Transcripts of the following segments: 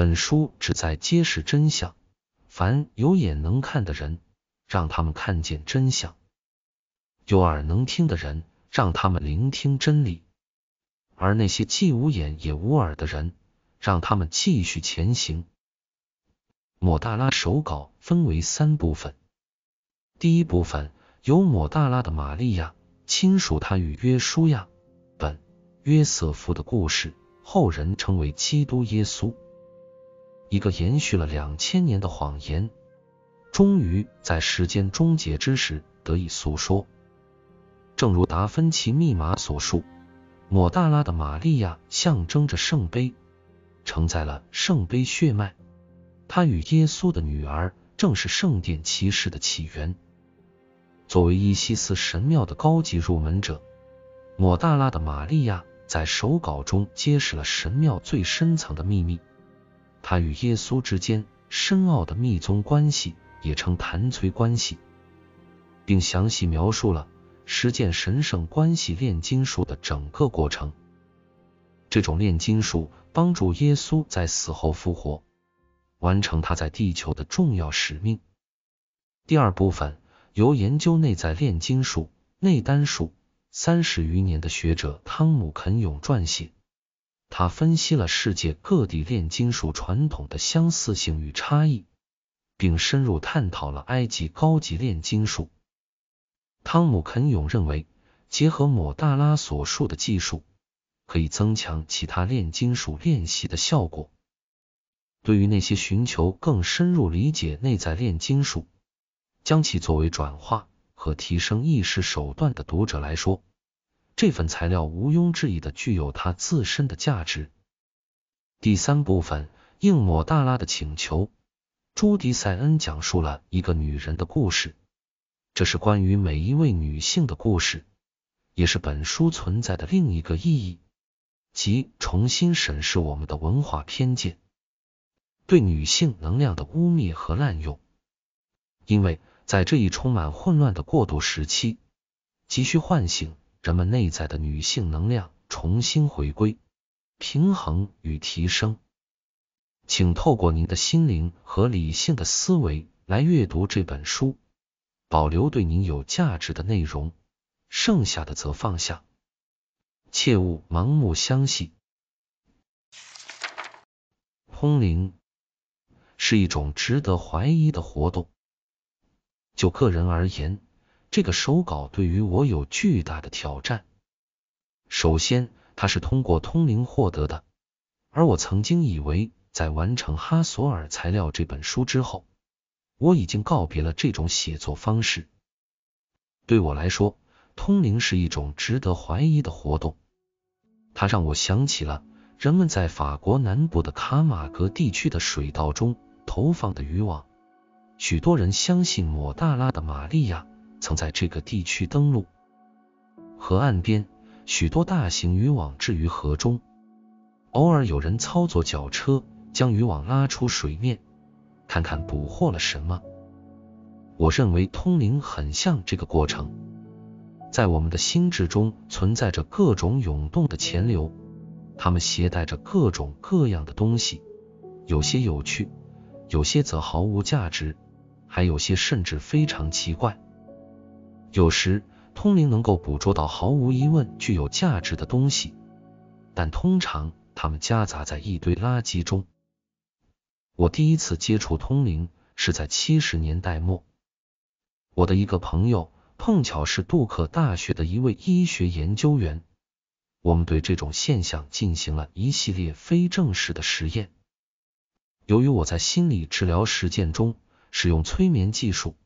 本书旨在揭示真相，凡有眼能看的人，让他们看见真相；有耳能听的人，让他们聆听真理；而那些既无眼也无耳的人，让他们继续前行。抹大拉手稿分为三部分，第一部分由抹大拉的玛利亚亲属她与约书亚、本约瑟夫的故事，后人称为基督耶稣。一个延续了两千年的谎言，终于在时间终结之时得以诉说。正如《达芬奇密码》所述，抹大拉的玛利亚象征着圣杯，承载了圣杯血脉。她与耶稣的女儿，正是圣殿骑士的起源。作为伊西斯神庙的高级入门者，抹大拉的玛利亚在手稿中揭示了神庙最深层的秘密。他与耶稣之间深奥的密宗关系，也称谭崔关系，并详细描述了实践神圣关系炼金术的整个过程。这种炼金术帮助耶稣在死后复活，完成他在地球的重要使命。第二部分由研究内在炼金术、内丹术三十余年的学者汤姆·肯永撰写。他分析了世界各地炼金术传统的相似性与差异，并深入探讨了埃及高级炼金术。汤姆·肯永认为，结合摩大拉所述的技术，可以增强其他炼金术练习的效果。对于那些寻求更深入理解内在炼金术，将其作为转化和提升意识手段的读者来说，这份材料毋庸置疑的具有它自身的价值。第三部分，应摩大拉的请求，朱迪·塞恩讲述了一个女人的故事，这是关于每一位女性的故事，也是本书存在的另一个意义，即重新审视我们的文化偏见，对女性能量的污蔑和滥用，因为在这一充满混乱的过渡时期，急需唤醒。人们内在的女性能量重新回归、平衡与提升，请透过您的心灵和理性的思维来阅读这本书，保留对您有价值的内容，剩下的则放下，切勿盲目相信。通灵是一种值得怀疑的活动。就个人而言，这个手稿对于我有巨大的挑战。首先，它是通过通灵获得的，而我曾经以为在完成《哈索尔材料》这本书之后，我已经告别了这种写作方式。对我来说，通灵是一种值得怀疑的活动。它让我想起了人们在法国南部的卡马格地区的水稻中投放的渔网。许多人相信莫大拉的玛利亚。曾在这个地区登陆。河岸边，许多大型渔网置于河中，偶尔有人操作绞车，将渔网拉出水面，看看捕获了什么。我认为通灵很像这个过程。在我们的心智中存在着各种涌动的潜流，它们携带着各种各样的东西，有些有趣，有些则毫无价值，还有些甚至非常奇怪。有时，通灵能够捕捉到毫无疑问具有价值的东西，但通常它们夹杂在一堆垃圾中。我第一次接触通灵是在七十年代末，我的一个朋友碰巧是杜克大学的一位医学研究员。我们对这种现象进行了一系列非正式的实验。由于我在心理治疗实践中使用催眠技术。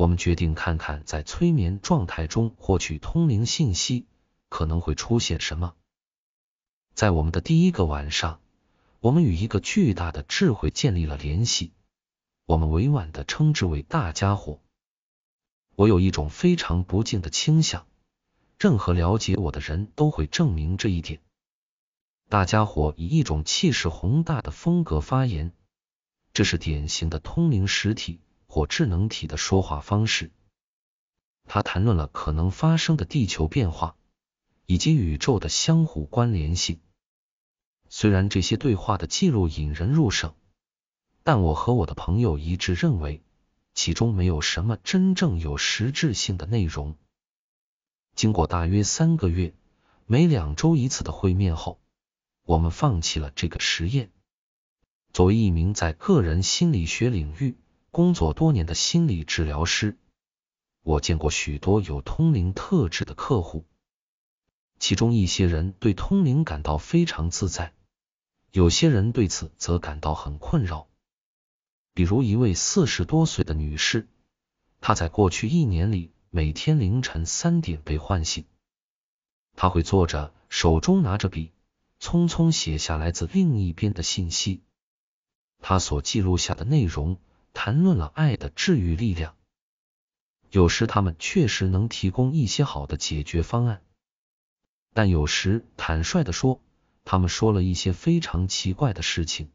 我们决定看看，在催眠状态中获取通灵信息可能会出现什么。在我们的第一个晚上，我们与一个巨大的智慧建立了联系，我们委婉的称之为“大家伙”。我有一种非常不敬的倾向，任何了解我的人都会证明这一点。大家伙以一种气势宏大的风格发言，这是典型的通灵实体。或智能体的说话方式。他谈论了可能发生的地球变化，以及宇宙的相互关联性。虽然这些对话的记录引人入胜，但我和我的朋友一致认为，其中没有什么真正有实质性的内容。经过大约三个月、每两周一次的会面后，我们放弃了这个实验。作为一名在个人心理学领域，工作多年的心理治疗师，我见过许多有通灵特质的客户，其中一些人对通灵感到非常自在，有些人对此则感到很困扰。比如一位四十多岁的女士，她在过去一年里每天凌晨三点被唤醒，她会坐着，手中拿着笔，匆匆写下来自另一边的信息，她所记录下的内容。谈论了爱的治愈力量，有时他们确实能提供一些好的解决方案，但有时坦率的说，他们说了一些非常奇怪的事情。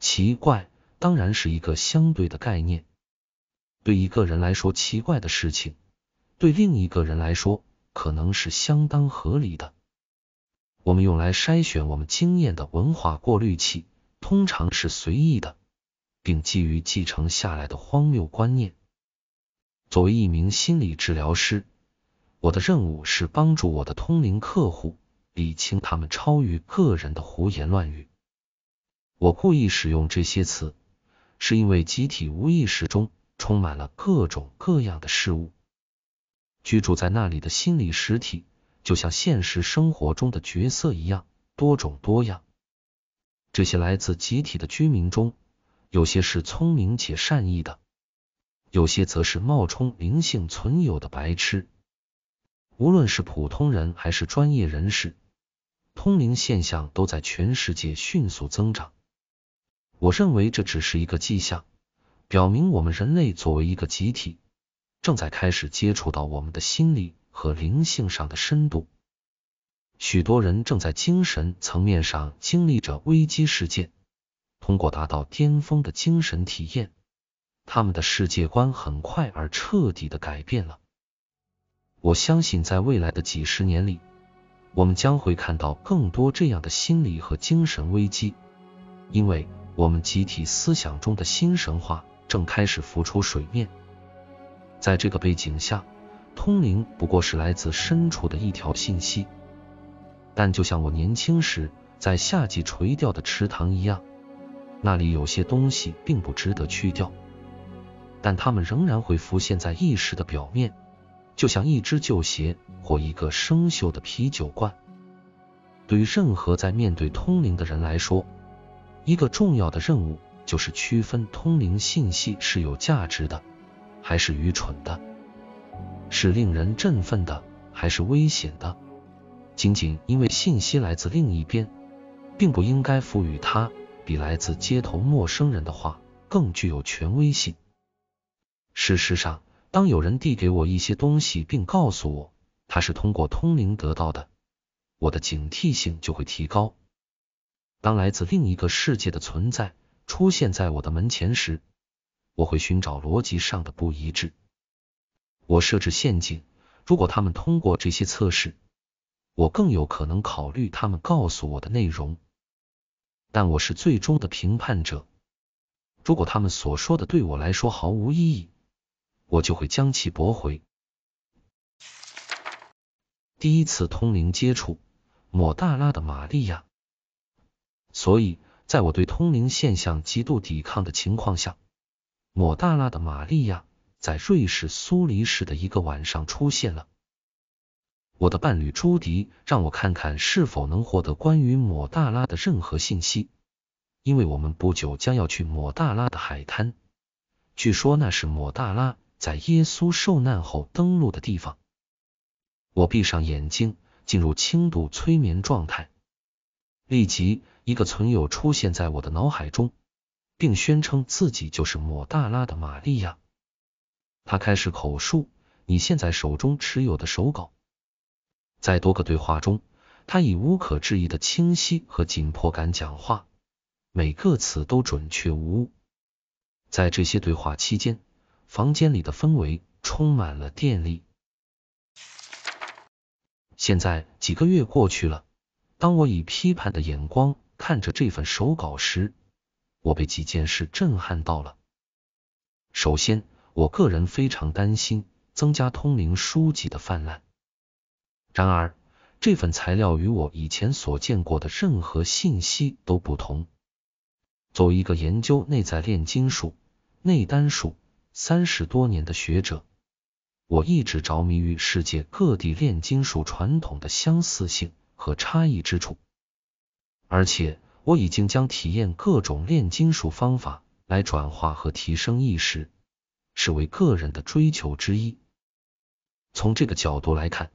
奇怪当然是一个相对的概念，对一个人来说奇怪的事情，对另一个人来说可能是相当合理的。我们用来筛选我们经验的文化过滤器通常是随意的。并基于继承下来的荒谬观念。作为一名心理治疗师，我的任务是帮助我的通灵客户理清他们超于个人的胡言乱语。我故意使用这些词，是因为集体无意识中充满了各种各样的事物。居住在那里的心理实体，就像现实生活中的角色一样，多种多样。这些来自集体的居民中。有些是聪明且善意的，有些则是冒充灵性存有的白痴。无论是普通人还是专业人士，通灵现象都在全世界迅速增长。我认为这只是一个迹象，表明我们人类作为一个集体，正在开始接触到我们的心理和灵性上的深度。许多人正在精神层面上经历着危机事件。通过达到巅峰的精神体验，他们的世界观很快而彻底的改变了。我相信，在未来的几十年里，我们将会看到更多这样的心理和精神危机，因为我们集体思想中的新神话正开始浮出水面。在这个背景下，通灵不过是来自深处的一条信息，但就像我年轻时在夏季垂钓的池塘一样。那里有些东西并不值得去掉，但它们仍然会浮现在意识的表面，就像一只旧鞋或一个生锈的啤酒罐。对于任何在面对通灵的人来说，一个重要的任务就是区分通灵信息是有价值的还是愚蠢的，是令人振奋的还是危险的。仅仅因为信息来自另一边，并不应该赋予它。比来自街头陌生人的话更具有权威性。事实上，当有人递给我一些东西并告诉我他是通过通灵得到的，我的警惕性就会提高。当来自另一个世界的存在出现在我的门前时，我会寻找逻辑上的不一致。我设置陷阱，如果他们通过这些测试，我更有可能考虑他们告诉我的内容。但我是最终的评判者。如果他们所说的对我来说毫无意义，我就会将其驳回。第一次通灵接触，抹大拉的玛利亚。所以，在我对通灵现象极度抵抗的情况下，抹大拉的玛利亚在瑞士苏黎世的一个晚上出现了。我的伴侣朱迪让我看看是否能获得关于抹大拉的任何信息，因为我们不久将要去抹大拉的海滩，据说那是抹大拉在耶稣受难后登陆的地方。我闭上眼睛，进入轻度催眠状态，立即一个存有出现在我的脑海中，并宣称自己就是抹大拉的玛利亚。他开始口述你现在手中持有的手稿。在多个对话中，他以无可置疑的清晰和紧迫感讲话，每个词都准确无误。在这些对话期间，房间里的氛围充满了电力。现在几个月过去了，当我以批判的眼光看着这份手稿时，我被几件事震撼到了。首先，我个人非常担心增加通灵书籍的泛滥。然而，这份材料与我以前所见过的任何信息都不同。作为一个研究内在炼金术、内丹术三十多年的学者，我一直着迷于世界各地炼金术传统的相似性和差异之处。而且，我已经将体验各种炼金术方法来转化和提升意识，视为个人的追求之一。从这个角度来看，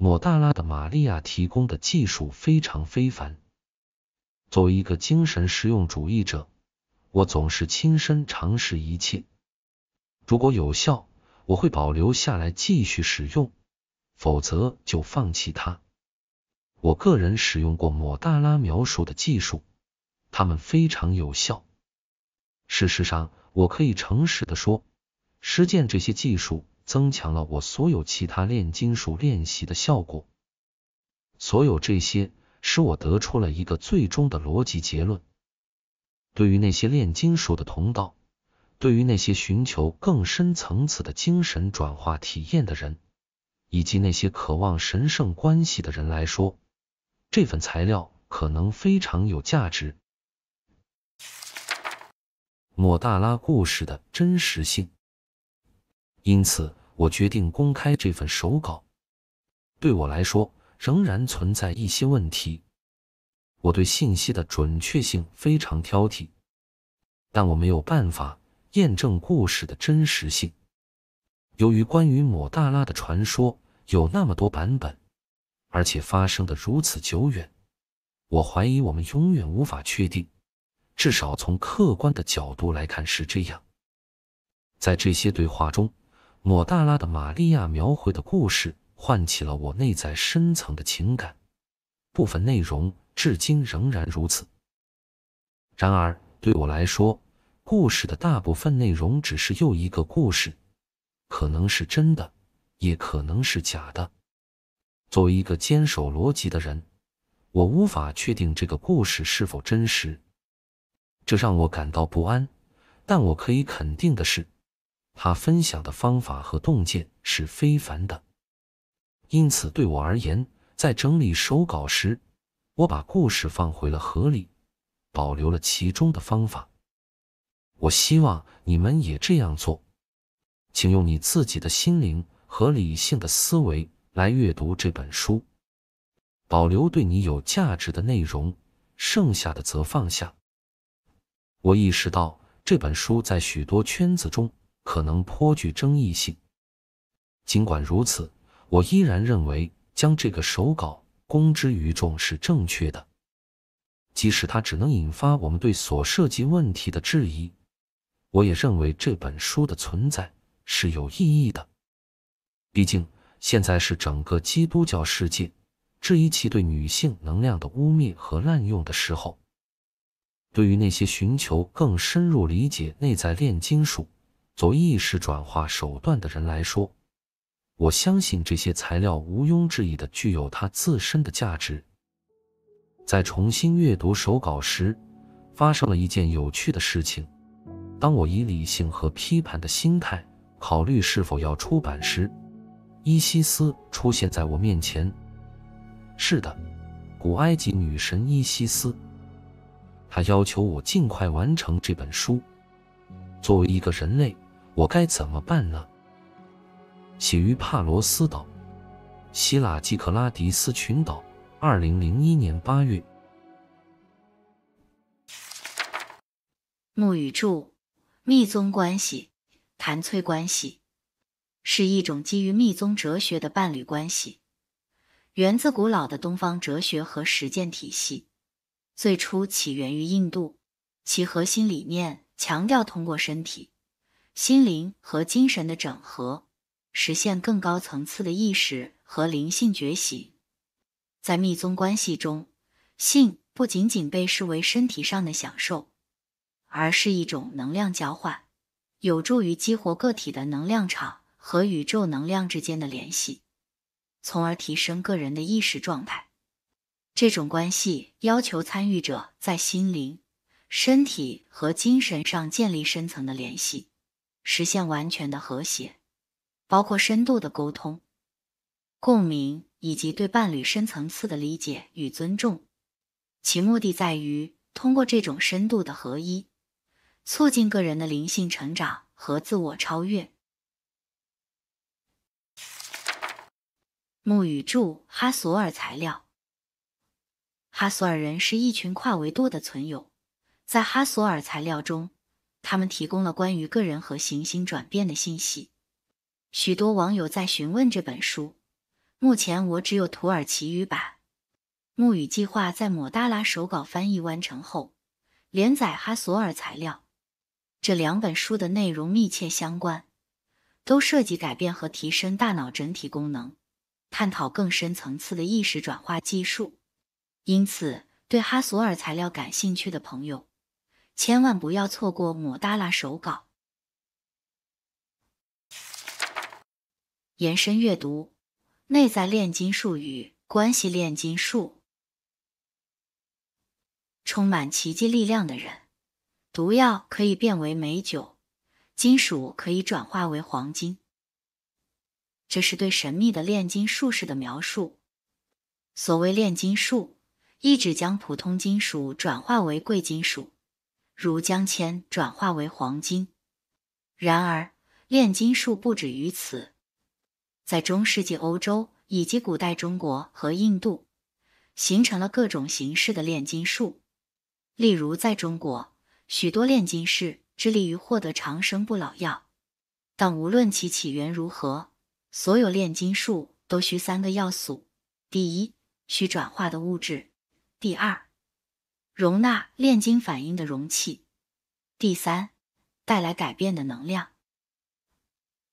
抹大拉的玛利亚提供的技术非常非凡。作为一个精神实用主义者，我总是亲身尝试一切。如果有效，我会保留下来继续使用；否则就放弃它。我个人使用过抹大拉描述的技术，它们非常有效。事实上，我可以诚实的说，实践这些技术。增强了我所有其他炼金术练习的效果。所有这些使我得出了一个最终的逻辑结论。对于那些炼金术的同道，对于那些寻求更深层次的精神转化体验的人，以及那些渴望神圣关系的人来说，这份材料可能非常有价值。莫大拉故事的真实性。因此，我决定公开这份手稿。对我来说，仍然存在一些问题。我对信息的准确性非常挑剔，但我没有办法验证故事的真实性。由于关于姆达拉的传说有那么多版本，而且发生的如此久远，我怀疑我们永远无法确定，至少从客观的角度来看是这样。在这些对话中。莫大拉的玛利亚描绘的故事唤起了我内在深层的情感，部分内容至今仍然如此。然而，对我来说，故事的大部分内容只是又一个故事，可能是真的，也可能是假的。作为一个坚守逻辑的人，我无法确定这个故事是否真实，这让我感到不安。但我可以肯定的是。他分享的方法和洞见是非凡的，因此对我而言，在整理手稿时，我把故事放回了河里，保留了其中的方法。我希望你们也这样做，请用你自己的心灵和理性的思维来阅读这本书，保留对你有价值的内容，剩下的则放下。我意识到这本书在许多圈子中。可能颇具争议性。尽管如此，我依然认为将这个手稿公之于众是正确的，即使它只能引发我们对所涉及问题的质疑。我也认为这本书的存在是有意义的，毕竟现在是整个基督教世界质疑其对女性能量的污蔑和滥用的时候。对于那些寻求更深入理解内在炼金术，做意识转化手段的人来说，我相信这些材料毋庸置疑的具有它自身的价值。在重新阅读手稿时，发生了一件有趣的事情。当我以理性和批判的心态考虑是否要出版时，伊西斯出现在我面前。是的，古埃及女神伊西斯，她要求我尽快完成这本书。作为一个人类。我该怎么办呢？起于帕罗斯岛，希腊基克拉迪斯群岛，二零零一年八月。木语柱，密宗关系，谭崔关系，是一种基于密宗哲学的伴侣关系，源自古老的东方哲学和实践体系，最初起源于印度，其核心理念强调通过身体。心灵和精神的整合，实现更高层次的意识和灵性觉醒。在密宗关系中，性不仅仅被视为身体上的享受，而是一种能量交换，有助于激活个体的能量场和宇宙能量之间的联系，从而提升个人的意识状态。这种关系要求参与者在心灵、身体和精神上建立深层的联系。实现完全的和谐，包括深度的沟通、共鸣以及对伴侣深层次的理解与尊重。其目的在于通过这种深度的合一，促进个人的灵性成长和自我超越。木语柱哈索尔材料，哈索尔人是一群跨维度的存有，在哈索尔材料中。他们提供了关于个人和行星转变的信息。许多网友在询问这本书，目前我只有土耳其语版。木语计划在抹大拉手稿翻译完成后，连载哈索尔材料。这两本书的内容密切相关，都涉及改变和提升大脑整体功能，探讨更深层次的意识转化技术。因此，对哈索尔材料感兴趣的朋友。千万不要错过《抹大拉手稿》。延伸阅读：内在炼金术与关系炼金术。充满奇迹力量的人，毒药可以变为美酒，金属可以转化为黄金。这是对神秘的炼金术士的描述。所谓炼金术，意指将普通金属转化为贵金属。如将铅转化为黄金。然而，炼金术不止于此，在中世纪欧洲以及古代中国和印度，形成了各种形式的炼金术。例如，在中国，许多炼金士致力于获得长生不老药。但无论其起源如何，所有炼金术都需三个要素：第一，需转化的物质；第二，容纳炼金反应的容器。第三，带来改变的能量，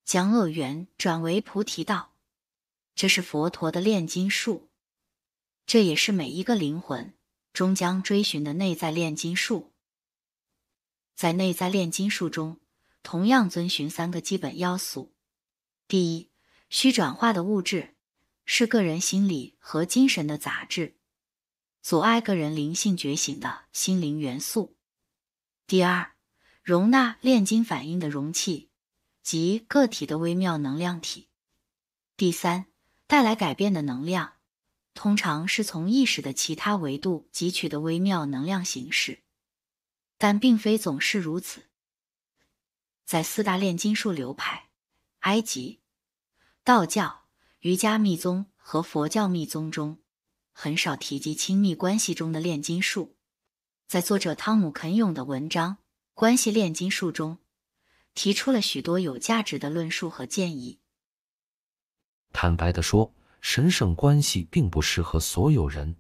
将恶缘转为菩提道，这是佛陀的炼金术，这也是每一个灵魂终将追寻的内在炼金术。在内在炼金术中，同样遵循三个基本要素：第一，需转化的物质是个人心理和精神的杂质。阻碍个人灵性觉醒的心灵元素。第二，容纳炼金反应的容器及个体的微妙能量体。第三，带来改变的能量，通常是从意识的其他维度汲取的微妙能量形式，但并非总是如此。在四大炼金术流派——埃及、道教、瑜伽密宗和佛教密宗中。很少提及亲密关系中的炼金术。在作者汤姆·肯永的文章《关系炼金术》中，提出了许多有价值的论述和建议。坦白地说，神圣关系并不适合所有人。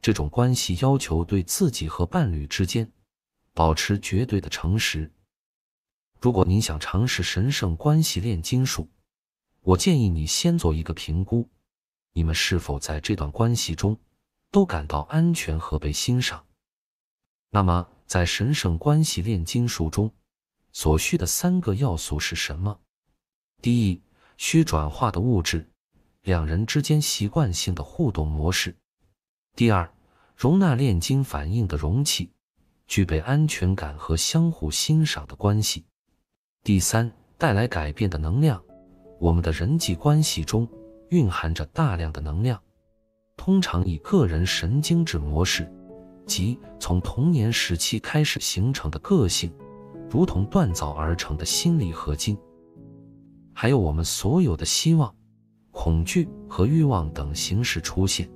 这种关系要求对自己和伴侣之间保持绝对的诚实。如果您想尝试神圣关系炼金术，我建议你先做一个评估。你们是否在这段关系中都感到安全和被欣赏？那么，在神圣关系炼金术中所需的三个要素是什么？第一，需转化的物质，两人之间习惯性的互动模式；第二，容纳炼金反应的容器，具备安全感和相互欣赏的关系；第三，带来改变的能量。我们的人际关系中。蕴含着大量的能量，通常以个人神经质模式及从童年时期开始形成的个性，如同锻造而成的心理合金，还有我们所有的希望、恐惧和欲望等形式出现。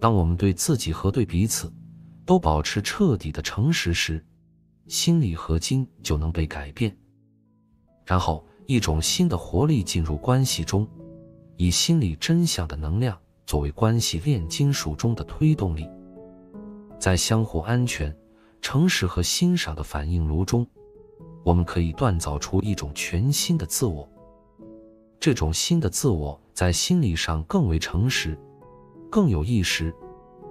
当我们对自己和对彼此都保持彻底的诚实时，心理合金就能被改变，然后一种新的活力进入关系中。以心理真相的能量作为关系炼金术中的推动力，在相互安全、诚实和欣赏的反应炉中，我们可以锻造出一种全新的自我。这种新的自我在心理上更为诚实、更有意识，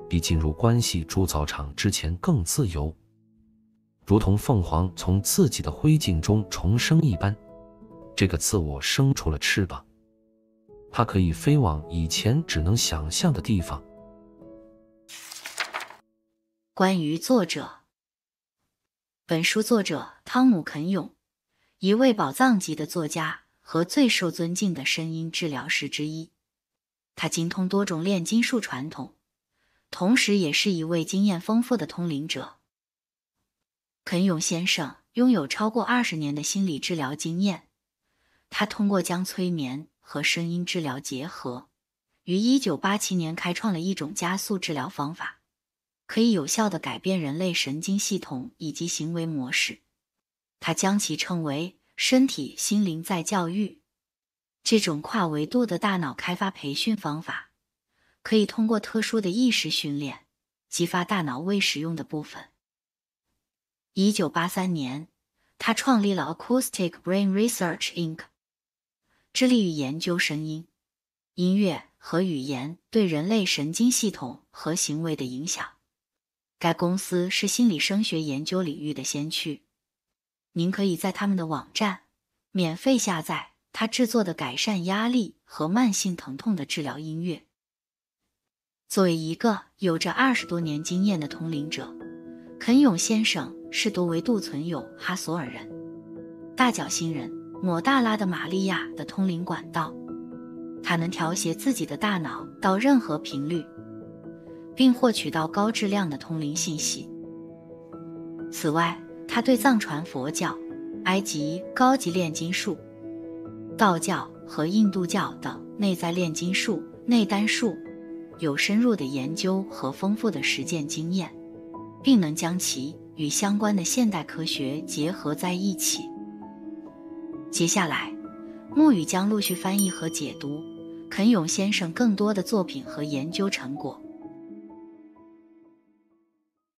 比进入关系铸造厂之前更自由。如同凤凰从自己的灰烬中重生一般，这个自我生出了翅膀。它可以飞往以前只能想象的地方。关于作者，本书作者汤姆·肯永，一位宝藏级的作家和最受尊敬的声音治疗师之一。他精通多种炼金术传统，同时也是一位经验丰富的通灵者。肯永先生拥有超过二十年的心理治疗经验。他通过将催眠。和声音治疗结合，于1987年开创了一种加速治疗方法，可以有效的改变人类神经系统以及行为模式。他将其称为“身体心灵再教育”。这种跨维度的大脑开发培训方法，可以通过特殊的意识训练，激发大脑未使用的部分。1983年，他创立了 Acoustic Brain Research Inc。致力于研究声音、音乐和语言对人类神经系统和行为的影响。该公司是心理声学研究领域的先驱。您可以在他们的网站免费下载他制作的改善压力和慢性疼痛的治疗音乐。作为一个有着二十多年经验的通灵者，肯永先生是多维度存有哈索尔人、大脚星人。摩大拉的玛利亚的通灵管道，它能调谐自己的大脑到任何频率，并获取到高质量的通灵信息。此外，他对藏传佛教、埃及高级炼金术、道教和印度教等内在炼金术、内丹术有深入的研究和丰富的实践经验，并能将其与相关的现代科学结合在一起。接下来，沐雨将陆续翻译和解读肯永先生更多的作品和研究成果。